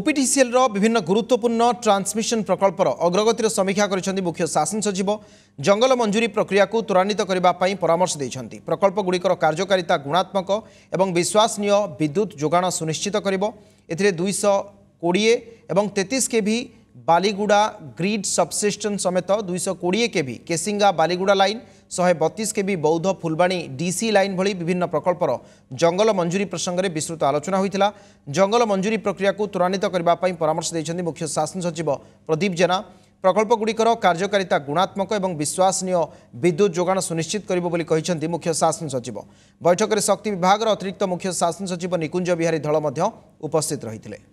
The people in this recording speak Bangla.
ওপিটিসিএলর বিভিন্ন গুরুত্বপূর্ণ ট্রান্সমিশন প্রকল্পর অগ্রগতির সমীক্ষা করেছেন মুখ্য শাসন সচিব জঙ্গল মঞ্জুরি প্রক্রিয়াকে ত্বরান্বিত করা পরামর্শ দিয়েছেন প্রকল্পগুলিকর কার্যকারিতা গুণাত্মক এবং বিশ্বাসনীয় বিদ্যুৎ যোগাণ সুনিশ্চিত করব এতে দুইশ কোড়িয়ে এবং তেত্রিশ কেভি বালিগুড়া গ্রিড সবসিষ্টেন সমেত দুইশহ কোড়িয়ে কেভি কেসিঙ্গা বালিগুড়া লাইন শহে বতিশ KV Boudh Phulbani DC line V বিভিন্ন প্রকল্পর জঙ্গল মঞ্জুরি প্রসঙ্গে বিস্তৃত আলোচনা হয়েছিল জঙ্গল মঞ্জুরি প্রক্রিয়া ত্বরান্বিত করা পরামর্শ দিয়েছেন মুখ্য শাসন সচিব প্রদীপ জেনা প্রকল্পগুড়ির কার্যকারিতা গুণাত্মক এবং বিশ্বাসনীয় বিদ্যুৎ যোগাণ সুনিশ্চিত করব বলে মুখ্য শাসন সচিব বৈঠকের শক্তি বিভাগের অতিরিক্ত মুখ্য শাসন সচিব নিকুঞ্জ বিহারী ধল উপস্থিত রয়েছে